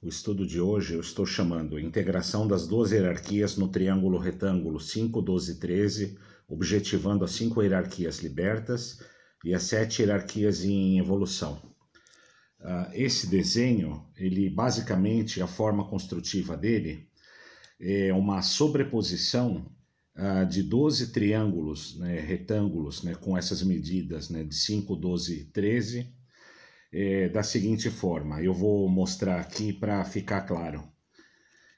O estudo de hoje eu estou chamando Integração das duas hierarquias no triângulo retângulo 5, 12, 13, objetivando as cinco hierarquias libertas e as sete hierarquias em evolução. Ah, esse desenho, ele basicamente, a forma construtiva dele é uma sobreposição ah, de 12 triângulos, né, retângulos, né, com essas medidas né, de 5, 12 e 13, é, da seguinte forma. Eu vou mostrar aqui para ficar claro.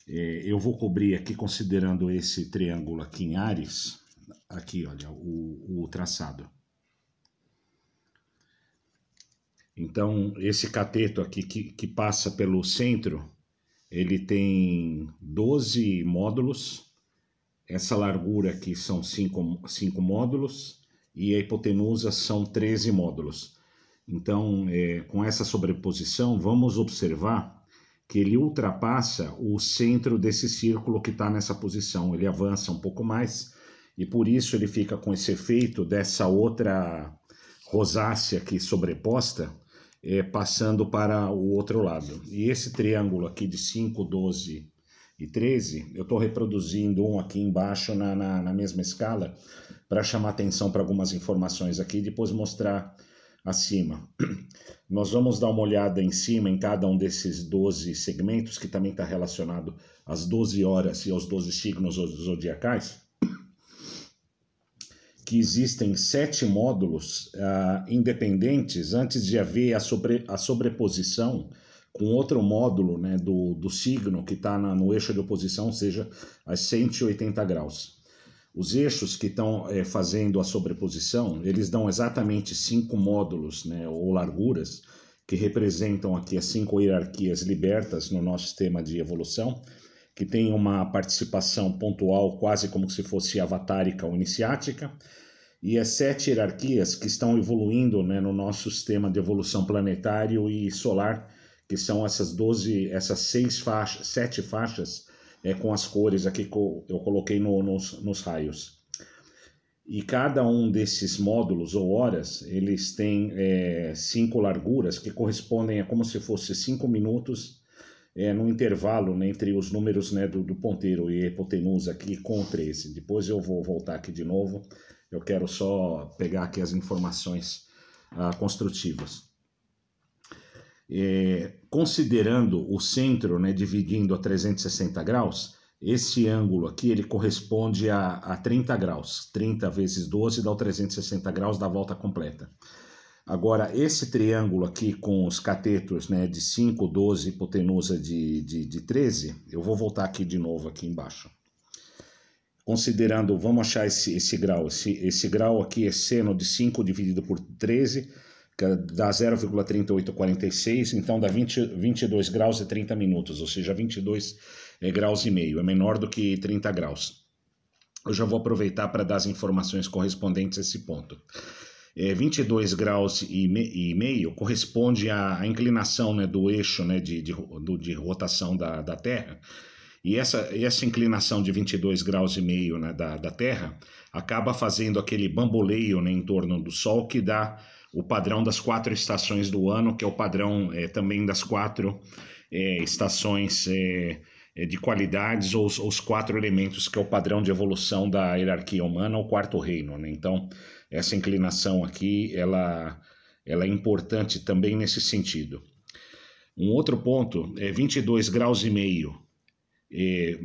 É, eu vou cobrir aqui, considerando esse triângulo aqui em Ares, aqui, olha, o, o traçado. Então, esse cateto aqui que, que passa pelo centro, ele tem 12 módulos. Essa largura aqui são 5, 5 módulos e a hipotenusa são 13 módulos. Então, é, com essa sobreposição, vamos observar que ele ultrapassa o centro desse círculo que está nessa posição. Ele avança um pouco mais e por isso ele fica com esse efeito dessa outra rosácea aqui sobreposta, é, passando para o outro lado. E esse triângulo aqui de 5, 12 e 13, eu estou reproduzindo um aqui embaixo na, na, na mesma escala para chamar atenção para algumas informações aqui e depois mostrar acima. Nós vamos dar uma olhada em cima em cada um desses 12 segmentos, que também está relacionado às 12 horas e aos 12 signos zodiacais, que existem sete módulos uh, independentes antes de haver a, sobre, a sobreposição com outro módulo né, do, do signo que está no eixo de oposição, ou seja, a 180 graus. Os eixos que estão é, eh, fazendo a sobreposição, eles dão exatamente cinco módulos, né, ou larguras, que representam aqui as cinco hierarquias libertas no nosso sistema de evolução, que tem uma participação pontual quase como se fosse avatárica ou iniciática, e as sete hierarquias que estão evoluindo né, no nosso sistema de evolução planetário e solar, que são essas 12, essas seis faixas, sete faixas é, com as cores aqui que eu coloquei no, nos, nos raios. E cada um desses módulos ou horas, eles têm é, cinco larguras que correspondem a como se fosse cinco minutos é, no intervalo né, entre os números né, do, do ponteiro e hipotenusa aqui com o 13. Depois eu vou voltar aqui de novo, eu quero só pegar aqui as informações ah, construtivas. É, considerando o centro, né, dividindo a 360 graus, esse ângulo aqui ele corresponde a, a 30 graus. 30 vezes 12 dá o 360 graus da volta completa. Agora, esse triângulo aqui com os catetos né, de 5, 12, hipotenusa de, de, de 13, eu vou voltar aqui de novo aqui embaixo. Considerando, vamos achar esse, esse grau, esse, esse grau aqui é seno de 5 dividido por 13, dá 0,3846, então dá 20, 22 graus e 30 minutos, ou seja, 22 eh, graus e meio, é menor do que 30 graus. Eu já vou aproveitar para dar as informações correspondentes a esse ponto. É, 22 graus e, me, e meio corresponde à, à, inclinação né, do eixo né, de, de, do, de rotação da, da Terra, e essa, essa inclinação de 22 graus e meio né, da, da Terra acaba fazendo aquele bamboleio né, em torno do Sol que dá o padrão das quatro estações do ano, que é o padrão é, também das quatro é, estações é, de qualidades, ou os, os, quatro elementos, que é o padrão de evolução da hierarquia humana, o quarto reino. Né? Então, essa inclinação aqui ela, ela é importante também nesse sentido. Um outro ponto é 22 graus e meio. É,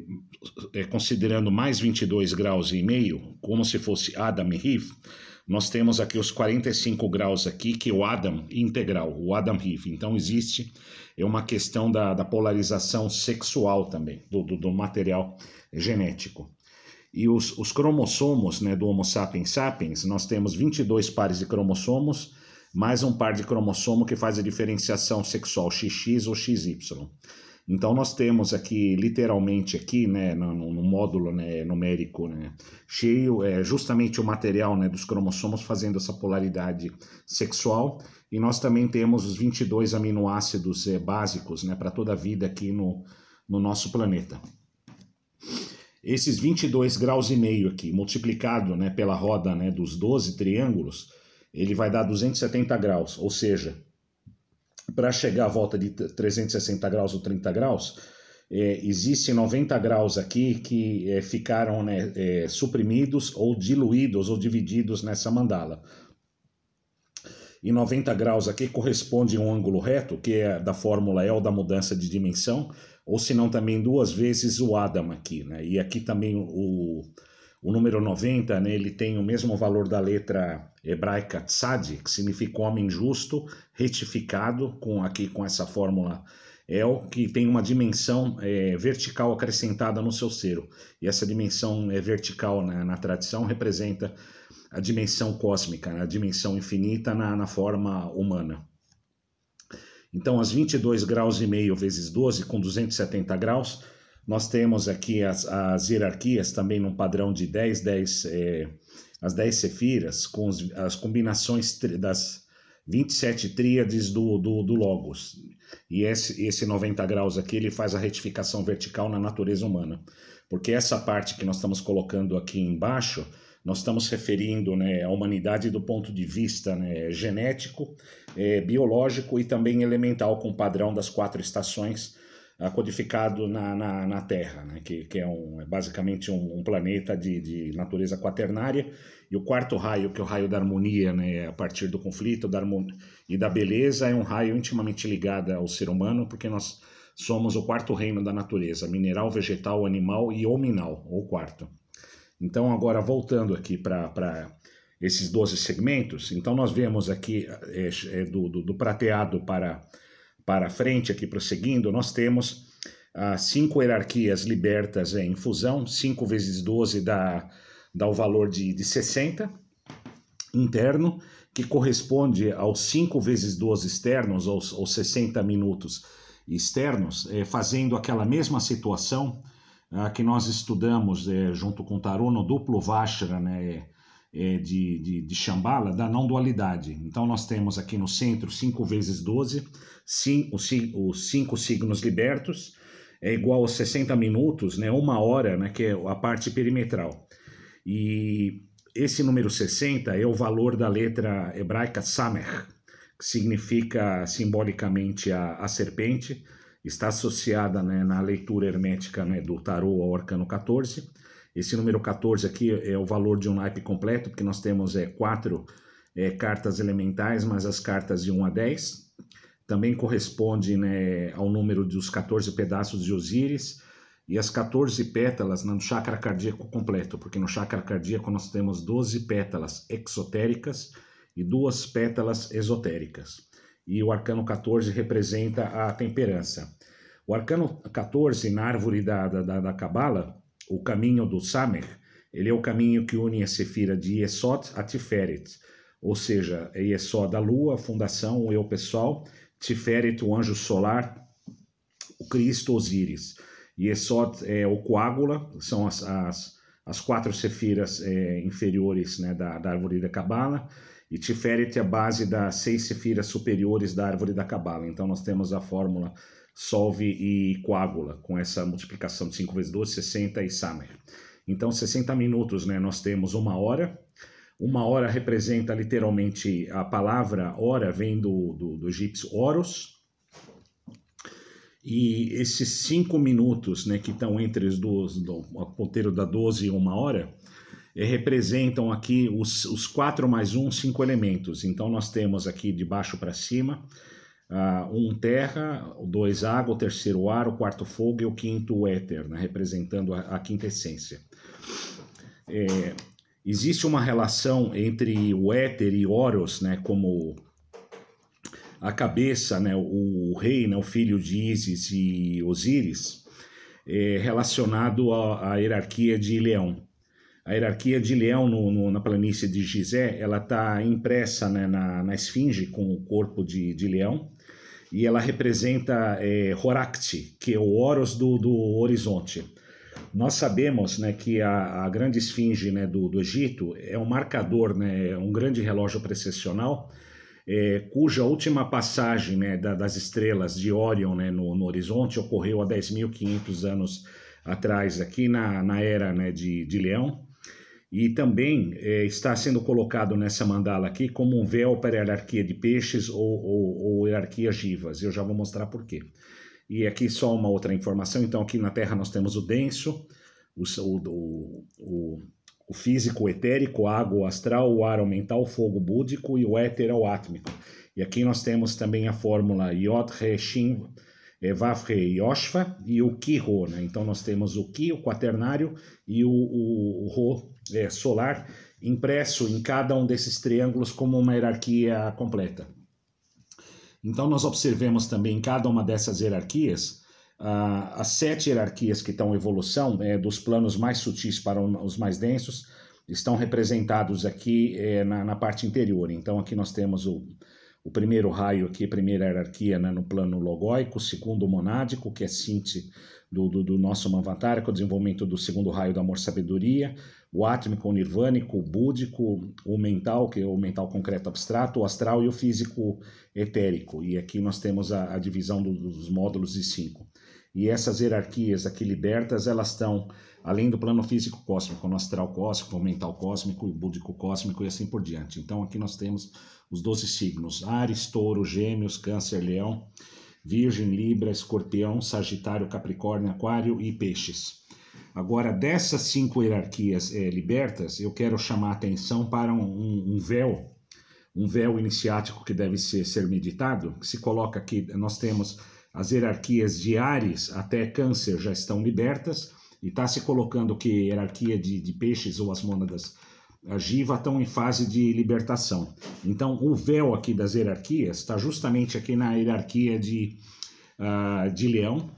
é, considerando mais 22 graus e meio, como se fosse Adam e Eve, nós temos aqui os 45 graus aqui, que é o Adam integral, o Adam Riff. Então existe é uma questão da, da polarização sexual também, do, do, do material genético. E os, os, cromossomos né, do Homo sapiens sapiens, nós temos 22 pares de cromossomos, mais um par de cromossomo que faz a diferenciação sexual XX ou XY. Então nós temos aqui, literalmente aqui, né, no, no módulo né, numérico né, cheio, é, justamente o material né, dos cromossomos fazendo essa polaridade sexual. E nós também temos os 22 aminoácidos é, básicos né, para toda a vida aqui no, no nosso planeta. Esses 22 graus e meio aqui, multiplicado né, pela roda né, dos 12 triângulos, ele vai dar 270 graus, ou seja, para chegar à volta de 360 graus ou 30 graus, é, existem 90 graus aqui que é, ficaram né, é, suprimidos ou diluídos ou divididos nessa mandala. E 90 graus aqui corresponde a um ângulo reto, que é da fórmula L da mudança de dimensão, ou se não também duas vezes o Adam aqui. Né? E aqui também o, o número 90, né, ele tem o mesmo valor da letra hebraica tzad, que significa homem justo, retificado, com aqui com essa fórmula El, que tem uma dimensão é, vertical acrescentada no seu cero. E essa dimensão é, vertical na, né, na tradição representa a dimensão cósmica, né, a dimensão infinita na, na forma humana. Então, as 22 graus e meio vezes 12, com 270 graus, nós temos aqui as, as hierarquias também num padrão de 10, 10, é, as 10 sefiras, com os, as combinações das 27 tríades do, do, do Logos. E esse, esse 90 graus aqui ele faz a retificação vertical na natureza humana. Porque essa parte que nós estamos colocando aqui embaixo, nós estamos referindo né, a humanidade do ponto de vista né, genético, é, biológico e também elemental, com o padrão das quatro estações ah, codificado na, na, na Terra, né? que, que é, um, é basicamente um, um planeta de, de, natureza quaternária, e o quarto raio, que é o raio da harmonia, né? É a partir do conflito da harmonia, e da beleza, é um raio intimamente ligado ao ser humano, porque nós somos o quarto reino da natureza, mineral, vegetal, animal e hominal, ou quarto. Então, agora, voltando aqui para esses 12 segmentos, então nós vemos aqui é, é do, do, do prateado para para frente, aqui prosseguindo, nós temos as ah, cinco hierarquias libertas em fusão, 5 vezes 12 dá, dá o valor de, de 60 interno, que corresponde aos 5 vezes 12 externos, ou, ou 60 minutos externos, eh, fazendo aquela mesma situação ah, que nós estudamos eh, junto com o Taruno, duplo Vashra, né? é, de, de, de Shambhala da não dualidade. Então nós temos aqui no centro 5 vezes 12, cinco, os cinco signos libertos, é igual a 60 minutos, né, uma hora, né, que é a parte perimetral. E esse número 60 é o valor da letra hebraica Samer, que significa simbolicamente a, a serpente, está associada né, na leitura hermética né, do tarô ao arcano 14 esse número 14 aqui é o valor de um naipe completo, porque nós temos é, quatro é, cartas elementais, mais as cartas de 1 a 10. Também corresponde né, ao número dos 14 pedaços de Osíris e as 14 pétalas no chakra cardíaco completo, porque no chakra cardíaco nós temos 12 pétalas exotéricas e duas pétalas esotéricas. E o arcano 14 representa a temperança. O arcano 14, na árvore da Cabala, da, da o caminho do Samech, ele é o caminho que une a Sefira de Yesod a Tiferet, ou seja, é Yesod a lua, a fundação, o eu pessoal, Tiferet, o anjo solar, o Cristo Osíris. Yesod é o coágula, são as, as, as quatro sefiras é, inferiores né, da, da árvore da Cabala, e Tiferet é a base das seis sefiras superiores da árvore da cabala. Então nós temos a fórmula solve e coágula, com essa multiplicação de 5 vezes 12, 60 e Samer. Então 60 minutos, né? Nós temos uma hora. Uma hora representa literalmente a palavra hora, vem do, do, do egípcio oros, e esses cinco minutos né, que estão entre os dois, do, ponteiro da 12 e uma hora, eh, representam aqui os, os mais um cinco elementos. Então nós temos aqui de baixo para cima, uh, um terra, dois água, o terceiro ar, o quarto fogo e o quinto éter, né? representando a, a quinta essência. É, existe uma relação entre o éter e Horus, né, como a cabeça, né, o rei, né, o filho de Isis e Osíris, é relacionado à hierarquia de Leão. A hierarquia de Leão no, no, na planície de Gizé, ela está impressa né, na, na esfinge com o corpo de, de Leão e ela representa é, que é o Horus do, do horizonte. Nós sabemos né, que a, a grande esfinge né, do, do Egito é um marcador, né, um grande relógio precessional, é, cuja última passagem né, da, das estrelas de Orion né, no, no horizonte ocorreu há 10.500 anos atrás, aqui na, na era né, de, de Leão e também é, está sendo colocado nessa mandala aqui como um véu para a hierarquia de peixes ou, ou, ou hierarquia givas. Eu já vou mostrar por quê. E aqui só uma outra informação. Então, aqui na Terra nós temos o denso, o, o, o, o físico o etérico, água o astral, o ar o mental, o fogo búdico e o éter o átmico. E aqui nós temos também a fórmula Yod, Re, Shin, eh, Vaf, Re, Yoshva e o Ki, Ro. Né? Então, nós temos o Ki, o quaternário, e o, o, o Ro, é, solar impresso em cada um desses triângulos como uma hierarquia completa. Então, nós observemos também em cada uma dessas hierarquias ah, as sete hierarquias que estão em evolução, é, dos planos mais sutis para os mais densos, estão representados aqui é, na, na parte interior. Então, aqui nós temos o, o primeiro raio aqui, primeira hierarquia né, no plano logóico, o segundo monádico, que é sinte do, do, do nosso manvatara, que é o desenvolvimento do segundo raio do amor-sabedoria, o átmico, o nirvânico, o búdico, o mental, que é o mental concreto abstrato, o astral e o físico etérico. E aqui nós temos a, a divisão do, dos módulos de cinco. E essas hierarquias aqui libertas, elas estão além do plano físico cósmico, o astral cósmico, o mental cósmico, o búdico cósmico e assim por diante. Então aqui nós temos os 12 signos: Ares, Touro, Gêmeos, Câncer, Leão, Virgem, Libra, Escorpião, Sagitário, Capricórnio, Aquário e Peixes. Agora, dessas cinco hierarquias é, libertas, eu quero chamar a atenção para um, um, um véu, um véu iniciático que deve ser, ser meditado, que se coloca aqui, nós temos as hierarquias de Ares até Câncer já estão libertas, e está se colocando que a hierarquia de, de peixes ou as mônadas a Giva estão em fase de libertação. Então, o véu aqui das hierarquias está justamente aqui na hierarquia de, uh, de leão.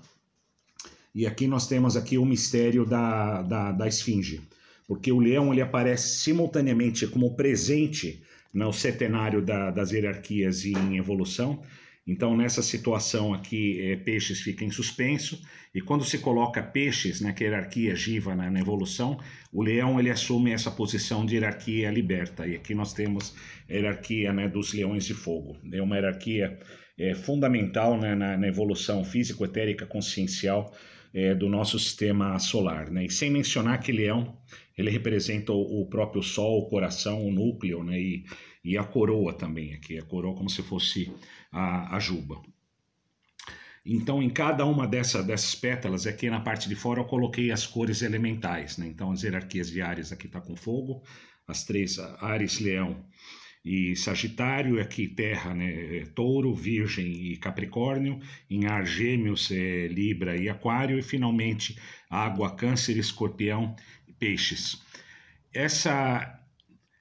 E aqui nós temos aqui o mistério da, da, da esfinge. Porque o leão ele aparece simultaneamente como presente no setenário da, das hierarquias em evolução então, nessa situação aqui, é, peixes fica em suspenso, e quando se coloca peixes na hierarquia giva, na, na, evolução, o leão ele assume essa posição de hierarquia liberta, e aqui nós temos a hierarquia né, dos leões de fogo. É uma hierarquia é, fundamental né, na, na, evolução físico-etérica consciencial é, do nosso sistema solar. Né? E sem mencionar que leão, ele representa o, o próprio Sol, o coração, o núcleo, né? e e a coroa também aqui, a coroa como se fosse a, a juba. Então, em cada uma dessa, dessas pétalas, aqui na parte de fora, eu coloquei as cores elementais. Né? Então, as hierarquias de Ares aqui está com fogo, as três, Ares, Leão e Sagitário, aqui Terra, né? É, Touro, Virgem e Capricórnio, em Ar, Gêmeos, é, Libra e Aquário, e finalmente Água, Câncer, Escorpião e Peixes. Essa,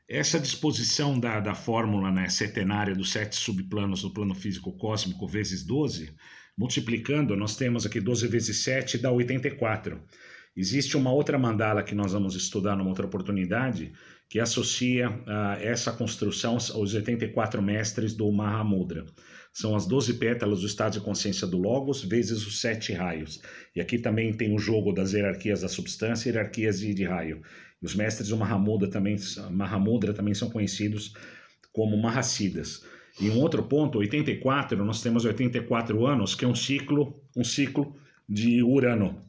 essa disposição da, da fórmula né, setenária dos sete subplanos do plano físico cósmico vezes 12, multiplicando, nós temos aqui 12 vezes 7 dá 84. Existe uma outra mandala que nós vamos estudar numa outra oportunidade, que associa uh, essa construção aos 84 mestres do Mahamudra. São as 12 pétalas do estado de consciência do Logos, vezes os sete raios. E aqui também tem o jogo das hierarquias da substância e hierarquias de raio. Os mestres do Mahamudra também, Mahamudra também são conhecidos como Mahasidas. E um outro ponto, 84, nós temos 84 anos, que é um ciclo, um ciclo de Urano.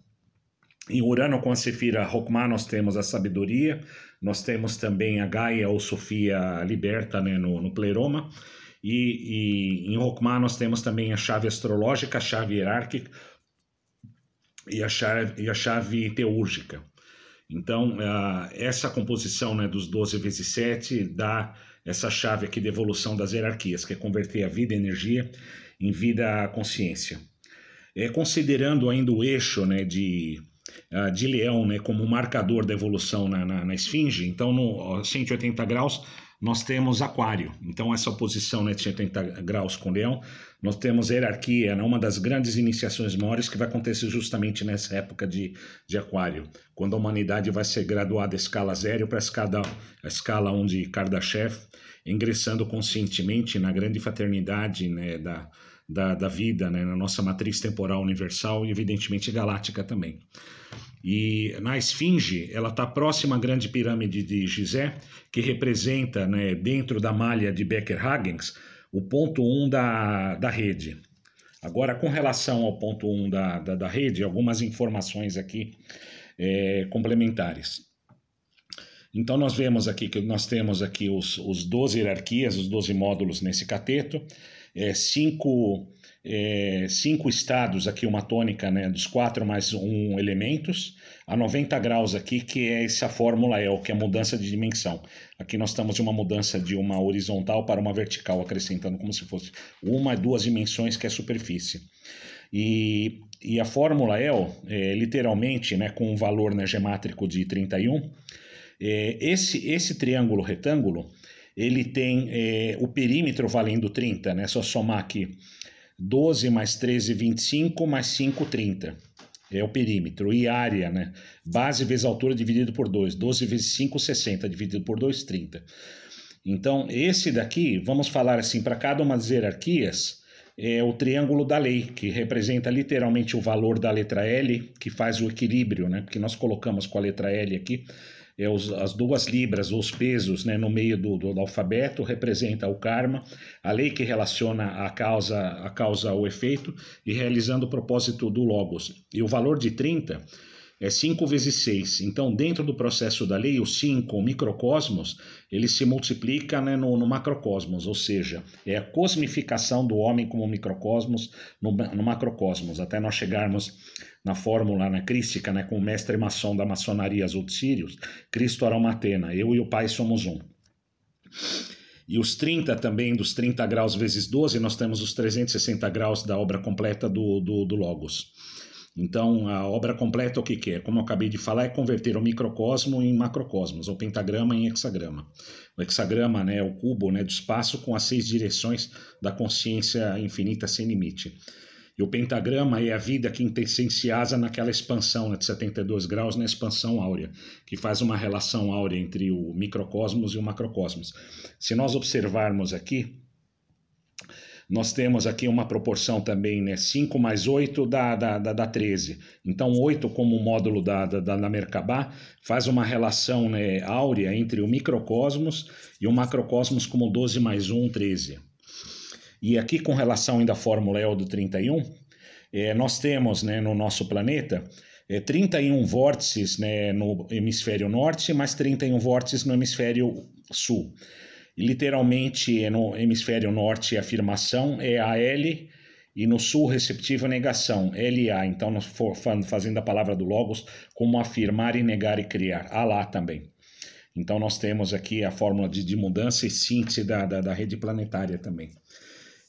Em Urano com a Sefira Rokma nós temos a sabedoria, nós temos também a Gaia ou Sofia liberta né, no, no pleroma, e, e em Rokma nós temos também a chave astrológica, a chave hierárquica e a chave, e a chave teúrgica. Então, essa composição né, dos 12 vezes 7 dá essa chave aqui de evolução das hierarquias, que é converter a vida e energia em vida consciência. É, considerando ainda o eixo né, de ah, de leão né, como marcador da evolução na, na, na esfinge, então no 180 graus nós temos aquário. Então essa oposição né, de 180 graus com leão, nós temos hierarquia, né, uma das grandes iniciações maiores que vai acontecer justamente nessa época de, de aquário, quando a humanidade vai ser graduada a escala zero para a escala, a escala onde Kardashev, ingressando conscientemente na grande fraternidade né, da, da, da vida, né, na nossa matriz temporal universal e, evidentemente, galáctica também. E na esfinge, ela está próxima à grande pirâmide de Gizé, que representa, né, dentro da malha de Becker-Hagens, o ponto 1 um da, da rede. Agora, com relação ao ponto 1 um da, da, da rede, algumas informações aqui é, complementares. Então, nós vemos aqui que nós temos aqui os, os 12 hierarquias, os 12 módulos nesse cateto é, cinco, é, cinco estados aqui, uma tônica né, dos quatro mais um elementos, a 90 graus aqui, que é essa fórmula L que é a mudança de dimensão. Aqui nós estamos em uma mudança de uma horizontal para uma vertical, acrescentando como se fosse uma, duas dimensões, que é superfície. E, e a fórmula L é, literalmente, né, com um valor né, gemátrico de 31, é, esse, esse triângulo retângulo ele tem é, o perímetro valendo 30, né? Só somar aqui. 12 mais 13, 25, mais 5, 30. É o perímetro. E área, né? Base vezes altura dividido por 2. 12 vezes 5, 60. Dividido por 2, 30. Então, esse daqui, vamos falar assim, para cada uma das hierarquias, é o triângulo da lei, que representa literalmente o valor da letra L, que faz o equilíbrio, né? Porque nós colocamos com a letra L aqui é os, as duas libras, os pesos né, no meio do, do, do, alfabeto, representa o karma, a lei que relaciona a causa, a causa ao efeito e realizando o propósito do logos. E o valor de 30 é 5 vezes 6. Então, dentro do processo da lei, o 5, o microcosmos, ele se multiplica né, no, no, macrocosmos, ou seja, é a cosmificação do homem como microcosmos no, no macrocosmos, até nós chegarmos na fórmula, na crística, né, com o mestre maçom da maçonaria Azul de Sírios, Cristo Aramatena, eu e o Pai somos um. E os 30 também, dos 30 graus vezes 12, nós temos os 360 graus da obra completa do, do, do Logos. Então, a obra completa o que quer? É? Como eu acabei de falar, é converter o microcosmo em macrocosmos, o pentagrama em hexagrama. O hexagrama né, é o cubo né, do espaço com as seis direções da consciência infinita sem limite. E o pentagrama é a vida que quintessenciada naquela expansão né, de 72 graus, na expansão áurea, que faz uma relação áurea entre o microcosmos e o macrocosmos. Se nós observarmos aqui, nós temos aqui uma proporção também, né? 5 mais 8 dá, dá, dá, dá 13. Então, 8 como módulo da, da, da Merkabah faz uma relação né, áurea entre o microcosmos e o macrocosmos como 12 mais 1, 13. E aqui com relação ainda à fórmula EO do 31, é, eh, nós temos né, no nosso planeta é, eh, 31 vórtices né, no hemisfério norte, mais 31 vórtices no hemisfério sul literalmente é no hemisfério norte afirmação é a L e no sul receptivo negação, LA. Então nós fazendo a palavra do logos como afirmar e negar e criar, Alá também. Então nós temos aqui a fórmula de, de mudança e síntese da, da, da rede planetária também.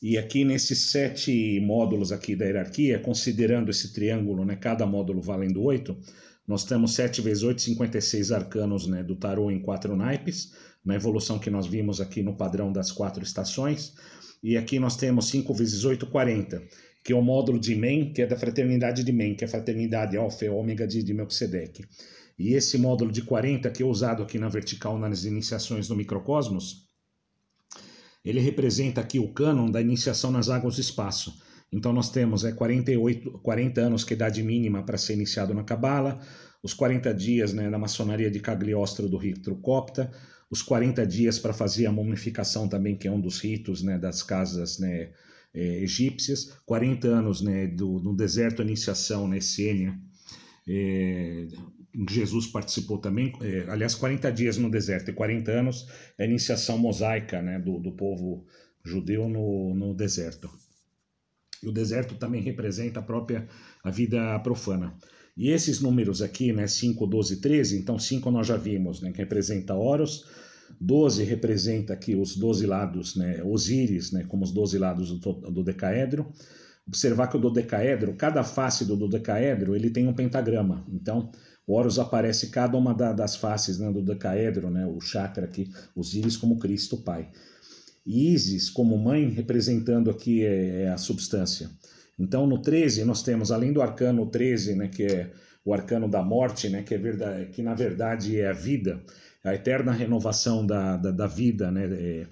E aqui nesses sete módulos aqui da hierarquia, considerando esse triângulo, né, cada módulo valendo oito, nós temos sete vezes oito, 56 arcanos né, do tarô em quatro naipes, na evolução que nós vimos aqui no padrão das quatro estações. E aqui nós temos 5 vezes 8, 40, que é o módulo de Men, que é da fraternidade de Men, que é a fraternidade alfa e é ômega de, de E esse módulo de 40, que é usado aqui na vertical nas iniciações do microcosmos, ele representa aqui o cânon da iniciação nas águas do espaço. Então nós temos é, 48, 40 anos que é idade mínima para ser iniciado na Cabala, os 40 dias né, na maçonaria de Cagliostro do Rito Copta, os 40 dias para fazer a mumificação também, que é um dos ritos né, das casas né, é, egípcias, 40 anos né, do, do deserto, a iniciação na né, Essênia, é, Jesus participou também, é, aliás, 40 dias no deserto e 40 anos a é iniciação mosaica né, do, do povo judeu no, no deserto. E o deserto também representa a própria a vida profana. E esses números aqui, né, 5, 12, 13, então 5 nós já vimos, né, que representa Horus, 12 representa aqui os 12 lados, né, Osíris, né, como os 12 lados do, do decaedro. Observar que o dodecaedro, cada face do dodecaedro, ele tem um pentagrama. Então, Horus aparece cada uma da, das faces né, do dodecaedro, né, o chakra aqui, Osíris como Cristo Pai. E Isis como mãe, representando aqui é, é a substância. Então, no 13, nós temos, além do arcano 13, né, que é o arcano da morte, né, que, é verdade, que na verdade é a vida, a eterna renovação da, da, da vida, né, é,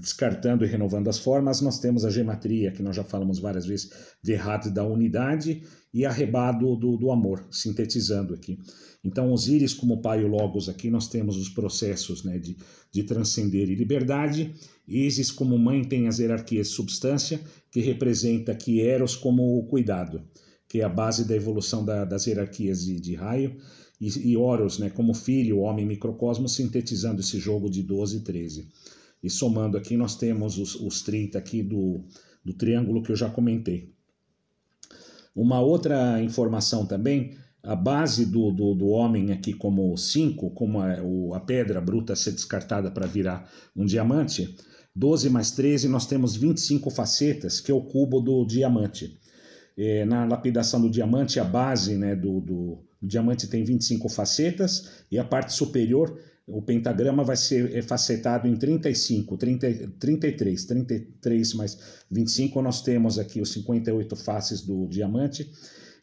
descartando e renovando as formas, nós temos a gematria, que nós já falamos várias vezes, de errado da unidade e arrebado do, do amor, sintetizando aqui. Então, Osíris como pai e Logos aqui, nós temos os processos né, de, de transcender e liberdade. Isis como mãe tem as hierarquias de substância, que representa que Eros como o cuidado, que é a base da evolução da, das hierarquias de, de raio. E, e Horus, né, como filho, homem microcosmo, sintetizando esse jogo de 12 e 13. E somando aqui, nós temos os, os 30 aqui do, do triângulo que eu já comentei. Uma outra informação também, a base do, do, do homem aqui como 5, como a, é o, a pedra bruta a ser descartada para virar um diamante, 12 mais 13 nós temos 25 facetas, que é o cubo do diamante. É, na lapidação do diamante, a base né, do, do, do diamante tem 25 facetas e a parte superior o pentagrama vai ser é, facetado em 35, 30, 33, 33 mais 25, nós temos aqui os 58 faces do diamante,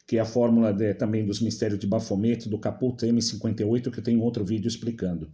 que é a fórmula de, também dos mistérios de Baphomet, do Caput M58, que eu tenho outro vídeo explicando.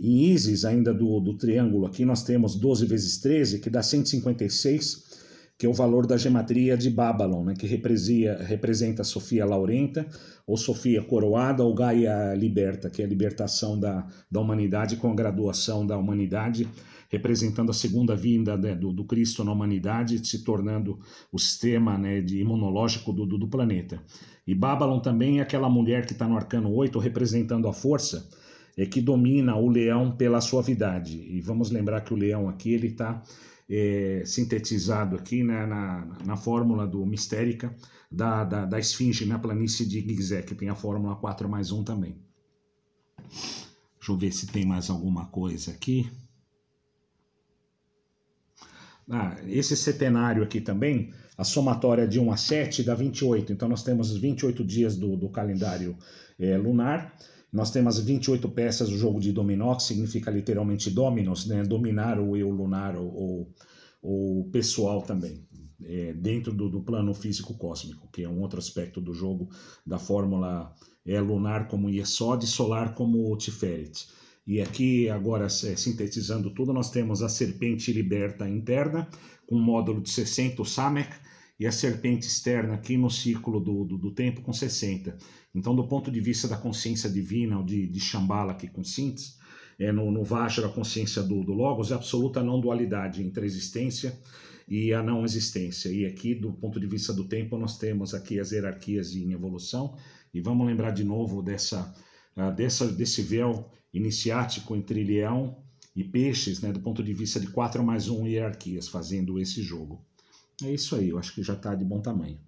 Em Isis, ainda do, do triângulo aqui, nós temos 12 vezes 13, que dá 156, que é o valor da gematria de Babylon, né, que represia, representa Sofia Laurenta, ou Sofia Coroada, ou Gaia Liberta, que é a libertação da, da humanidade com a graduação da humanidade, representando a segunda vinda né, do, do, Cristo na humanidade, se tornando o sistema né, de imunológico do, do, do planeta. E Babylon também é aquela mulher que está no arcano 8, representando a força, é que domina o leão pela suavidade. E vamos lembrar que o leão aqui ele está é, sintetizado aqui né, na, na fórmula do Mistérica da, da, da Esfinge na né, planície de Gizé, que tem a fórmula 4 mais 1 também. Deixa eu ver se tem mais alguma coisa aqui. Ah, esse setenário aqui também, a somatória de 1 a 7 dá 28. Então nós temos 28 dias do, do calendário é, lunar nós temos 28 peças do jogo de dominó, que significa literalmente dominos, né? dominar o eu lunar ou, ou, pessoal também, é, dentro do, do, plano físico cósmico, que é um outro aspecto do jogo da fórmula é lunar como Yesod e solar como Tiferet. E aqui, agora, é, sintetizando tudo, nós temos a serpente liberta interna, com módulo de 60, Samek, e a serpente externa aqui no ciclo do, do, do, tempo com 60. Então, do ponto de vista da consciência divina, ou de, de Shambhala aqui com Sintes, é no, no Vajra, a consciência do, do Logos, é absoluta não dualidade entre a existência e a não existência. E aqui, do ponto de vista do tempo, nós temos aqui as hierarquias em evolução, e vamos lembrar de novo dessa, ah, dessa desse véu iniciático entre leão e peixes, né, do ponto de vista de 4 mais 1 hierarquias, fazendo esse jogo. É isso aí, eu acho que já está de bom tamanho.